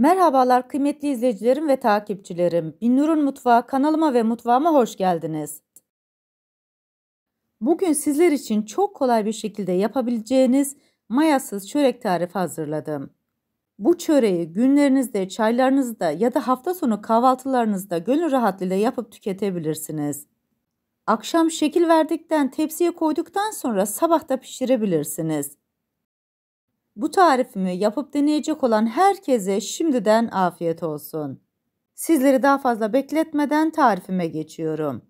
Merhabalar kıymetli izleyicilerim ve takipçilerim. Binnur'un Mutfağı kanalıma ve mutfağıma hoş geldiniz. Bugün sizler için çok kolay bir şekilde yapabileceğiniz mayasız çörek tarifi hazırladım. Bu çöreği günlerinizde, çaylarınızda ya da hafta sonu kahvaltılarınızda gönül rahatlığıyla yapıp tüketebilirsiniz. Akşam şekil verdikten tepsiye koyduktan sonra sabah da pişirebilirsiniz. Bu tarifimi yapıp deneyecek olan herkese şimdiden afiyet olsun. Sizleri daha fazla bekletmeden tarifime geçiyorum.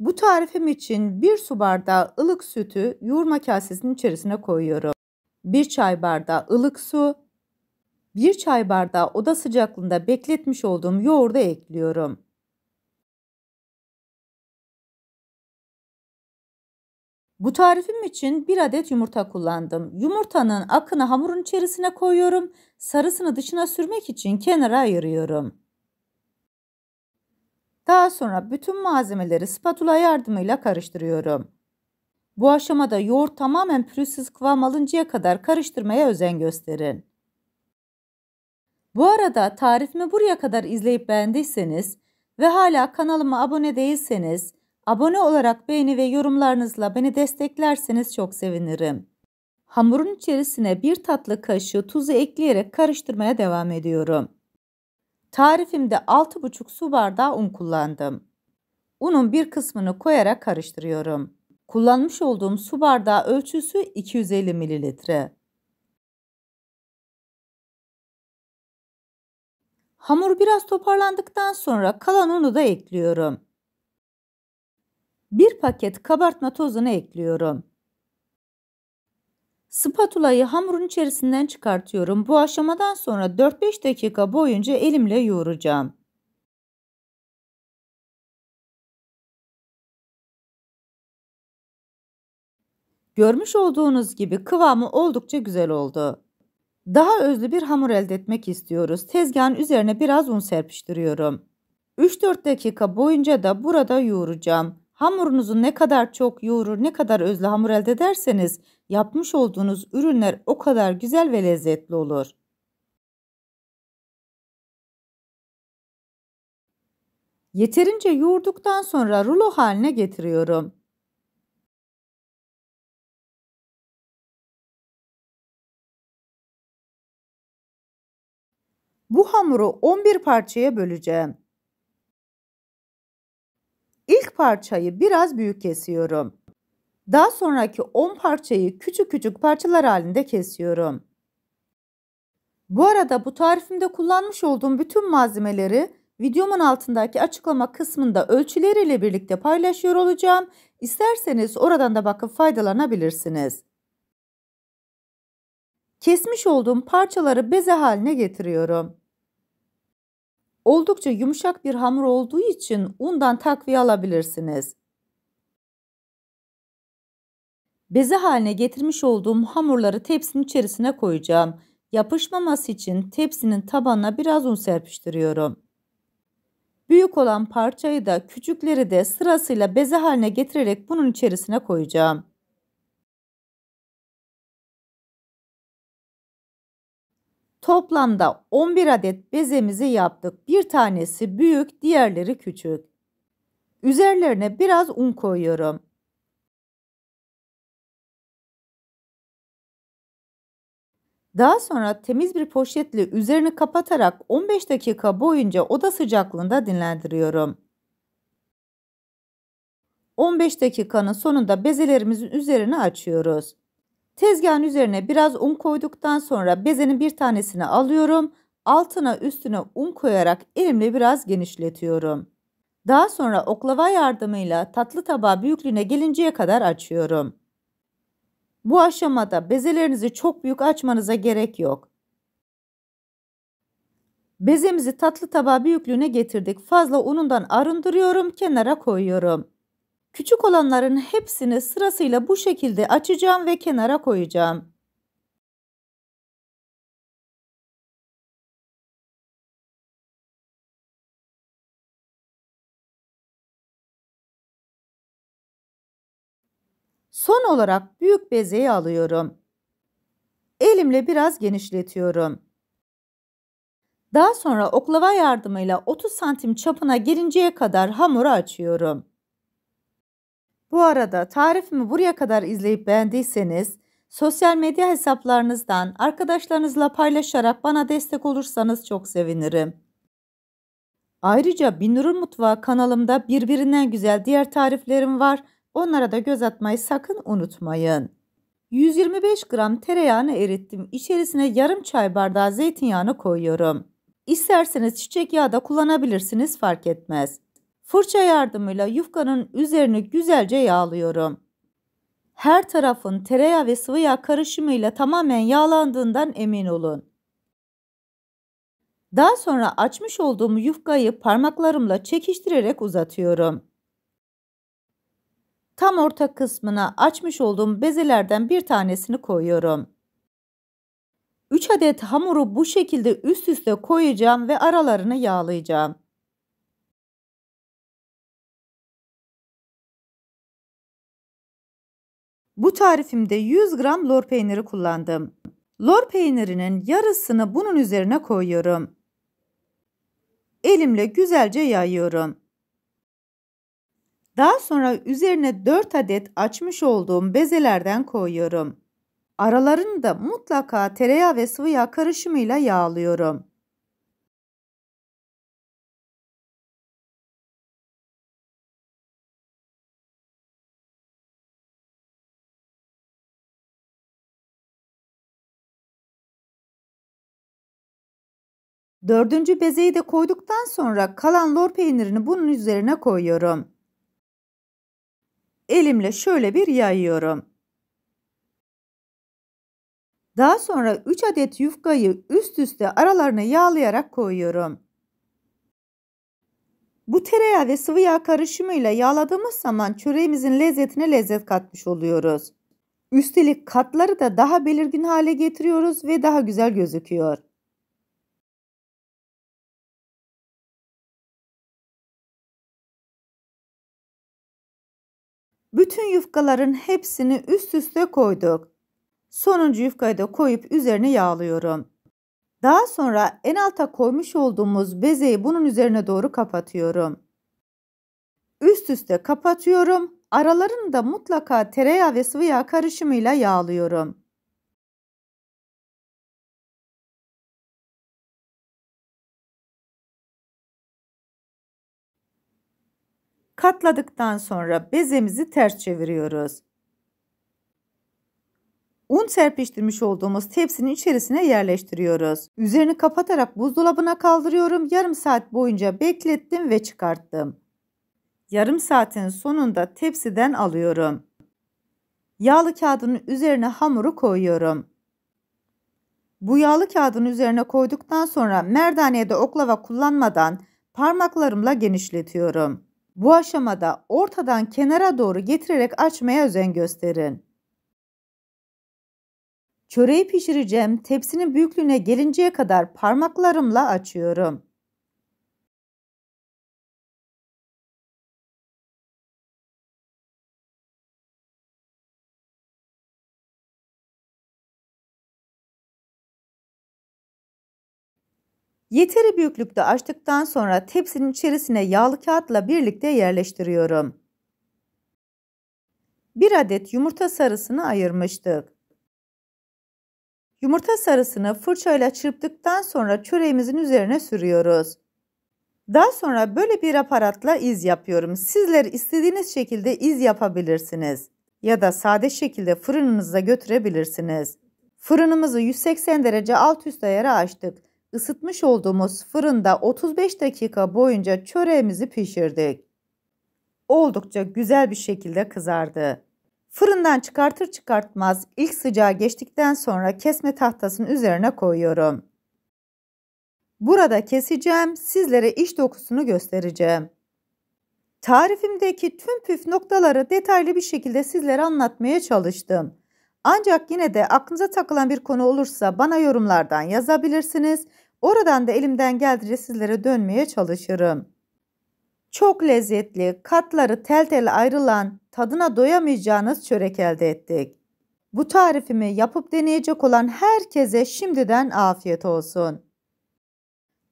Bu tarifim için bir su bardağı ılık sütü yoğurma kasesinin içerisine koyuyorum. Bir çay bardağı ılık su, bir çay bardağı oda sıcaklığında bekletmiş olduğum yoğurdu ekliyorum. Bu tarifim için bir adet yumurta kullandım. Yumurtanın akını hamurun içerisine koyuyorum. Sarısını dışına sürmek için kenara ayırıyorum. Daha sonra bütün malzemeleri spatula yardımıyla karıştırıyorum. Bu aşamada yoğurt tamamen pürüzsüz kıvam alıncaya kadar karıştırmaya özen gösterin. Bu arada tarifimi buraya kadar izleyip beğendiyseniz ve hala kanalıma abone değilseniz Abone olarak beğeni ve yorumlarınızla beni desteklerseniz çok sevinirim. Hamurun içerisine bir tatlı kaşığı tuzu ekleyerek karıştırmaya devam ediyorum. Tarifimde 6,5 su bardağı un kullandım. Unun bir kısmını koyarak karıştırıyorum. Kullanmış olduğum su bardağı ölçüsü 250 ml. Hamur biraz toparlandıktan sonra kalan unu da ekliyorum. Bir paket kabartma tozunu ekliyorum. Spatulayı hamurun içerisinden çıkartıyorum. Bu aşamadan sonra 4-5 dakika boyunca elimle yoğuracağım. Görmüş olduğunuz gibi kıvamı oldukça güzel oldu. Daha özlü bir hamur elde etmek istiyoruz. Tezgahın üzerine biraz un serpiştiriyorum. 3-4 dakika boyunca da burada yoğuracağım. Hamurunuzu ne kadar çok yoğurur, ne kadar özlü hamur elde ederseniz yapmış olduğunuz ürünler o kadar güzel ve lezzetli olur. Yeterince yoğurduktan sonra rulo haline getiriyorum. Bu hamuru 11 parçaya böleceğim parçayı biraz büyük kesiyorum. Daha sonraki 10 parçayı küçük küçük parçalar halinde kesiyorum. Bu arada bu tarifimde kullanmış olduğum bütün malzemeleri videomun altındaki açıklama kısmında ölçüleriyle birlikte paylaşıyor olacağım. İsterseniz oradan da bakıp faydalanabilirsiniz. Kesmiş olduğum parçaları beze haline getiriyorum. Oldukça yumuşak bir hamur olduğu için undan takviye alabilirsiniz. Beze haline getirmiş olduğum hamurları tepsinin içerisine koyacağım. Yapışmaması için tepsinin tabanına biraz un serpiştiriyorum. Büyük olan parçayı da küçükleri de sırasıyla beze haline getirerek bunun içerisine koyacağım. Toplamda 11 adet bezemizi yaptık. Bir tanesi büyük, diğerleri küçük. Üzerlerine biraz un koyuyorum. Daha sonra temiz bir poşetle üzerini kapatarak 15 dakika boyunca oda sıcaklığında dinlendiriyorum. 15 dakikanın sonunda bezelerimizin üzerine açıyoruz. Tezgahın üzerine biraz un koyduktan sonra bezenin bir tanesini alıyorum. Altına üstüne un koyarak elimle biraz genişletiyorum. Daha sonra oklava yardımıyla tatlı tabağı büyüklüğüne gelinceye kadar açıyorum. Bu aşamada bezelerinizi çok büyük açmanıza gerek yok. Bezemizi tatlı tabağı büyüklüğüne getirdik. Fazla unundan arındırıyorum, kenara koyuyorum. Küçük olanların hepsini sırasıyla bu şekilde açacağım ve kenara koyacağım. Son olarak büyük bezeyi alıyorum. Elimle biraz genişletiyorum. Daha sonra oklava yardımıyla 30 santim çapına gelinceye kadar hamuru açıyorum. Bu arada tarifimi buraya kadar izleyip beğendiyseniz sosyal medya hesaplarınızdan arkadaşlarınızla paylaşarak bana destek olursanız çok sevinirim. Ayrıca Binur'un Mutfağı kanalımda birbirinden güzel diğer tariflerim var. Onlara da göz atmayı sakın unutmayın. 125 gram tereyağını erittim. İçerisine yarım çay bardağı zeytinyağını koyuyorum. İsterseniz çiçek yağı da kullanabilirsiniz fark etmez. Fırça yardımıyla yufkanın üzerini güzelce yağlıyorum. Her tarafın tereyağı ve sıvı yağ karışımıyla tamamen yağlandığından emin olun. Daha sonra açmış olduğum yufkayı parmaklarımla çekiştirerek uzatıyorum. Tam orta kısmına açmış olduğum bezelerden bir tanesini koyuyorum. 3 adet hamuru bu şekilde üst üste koyacağım ve aralarını yağlayacağım. Bu tarifimde 100 gram lor peyniri kullandım. Lor peynirinin yarısını bunun üzerine koyuyorum. Elimle güzelce yayıyorum. Daha sonra üzerine 4 adet açmış olduğum bezelerden koyuyorum. Aralarını da mutlaka tereyağı ve sıvı yağ karışımıyla yağlıyorum. Dördüncü bezeyi de koyduktan sonra kalan lor peynirini bunun üzerine koyuyorum. Elimle şöyle bir yayıyorum. Daha sonra 3 adet yufkayı üst üste aralarına yağlayarak koyuyorum. Bu tereyağı ve sıvı yağ karışımıyla yağladığımız zaman çöreğimizin lezzetine lezzet katmış oluyoruz. Üstelik katları da daha belirgin hale getiriyoruz ve daha güzel gözüküyor. Bütün yufkaların hepsini üst üste koyduk. Sonuncu yufkayı da koyup üzerine yağlıyorum. Daha sonra en alta koymuş olduğumuz bezeyi bunun üzerine doğru kapatıyorum. Üst üste kapatıyorum. Aralarını da mutlaka tereyağı ve sıvı yağ karışımıyla yağlıyorum. Katladıktan sonra bezemizi ters çeviriyoruz. Un serpiştirmiş olduğumuz tepsinin içerisine yerleştiriyoruz. Üzerini kapatarak buzdolabına kaldırıyorum. Yarım saat boyunca beklettim ve çıkarttım. Yarım saatin sonunda tepsiden alıyorum. Yağlı kağıdın üzerine hamuru koyuyorum. Bu yağlı kağıdın üzerine koyduktan sonra merdaneye de oklava kullanmadan parmaklarımla genişletiyorum. Bu aşamada ortadan kenara doğru getirerek açmaya özen gösterin. Çöreği pişireceğim tepsinin büyüklüğüne gelinceye kadar parmaklarımla açıyorum. Yeteri büyüklükte açtıktan sonra tepsinin içerisine yağlı kağıtla birlikte yerleştiriyorum. 1 adet yumurta sarısını ayırmıştık. Yumurta sarısını fırçayla çırptıktan sonra çöreğimizin üzerine sürüyoruz. Daha sonra böyle bir aparatla iz yapıyorum. Sizler istediğiniz şekilde iz yapabilirsiniz ya da sade şekilde fırınınıza götürebilirsiniz. Fırınımızı 180 derece alt üst ayara açtık ısıtmış olduğumuz fırında 35 dakika boyunca çöreğimizi pişirdik. Oldukça güzel bir şekilde kızardı. Fırından çıkartır çıkartmaz ilk sıcağı geçtikten sonra kesme tahtasının üzerine koyuyorum. Burada keseceğim, sizlere iç dokusunu göstereceğim. Tarifimdeki tüm püf noktaları detaylı bir şekilde sizlere anlatmaya çalıştım. Ancak yine de aklınıza takılan bir konu olursa bana yorumlardan yazabilirsiniz Oradan da elimden geldiğince sizlere dönmeye çalışırım. Çok lezzetli, katları tel tel ayrılan, tadına doyamayacağınız çörek elde ettik. Bu tarifimi yapıp deneyecek olan herkese şimdiden afiyet olsun.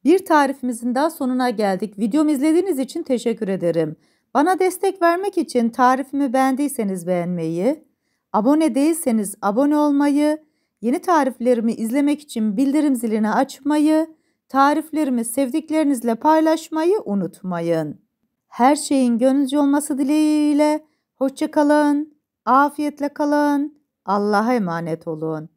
Bir tarifimizin daha sonuna geldik. Videomu izlediğiniz için teşekkür ederim. Bana destek vermek için tarifimi beğendiyseniz beğenmeyi, abone değilseniz abone olmayı Yeni tariflerimi izlemek için bildirim zilini açmayı, tariflerimi sevdiklerinizle paylaşmayı unutmayın. Her şeyin gönlünüzce olması dileğiyle hoşçakalın, afiyetle kalın, Allah'a emanet olun.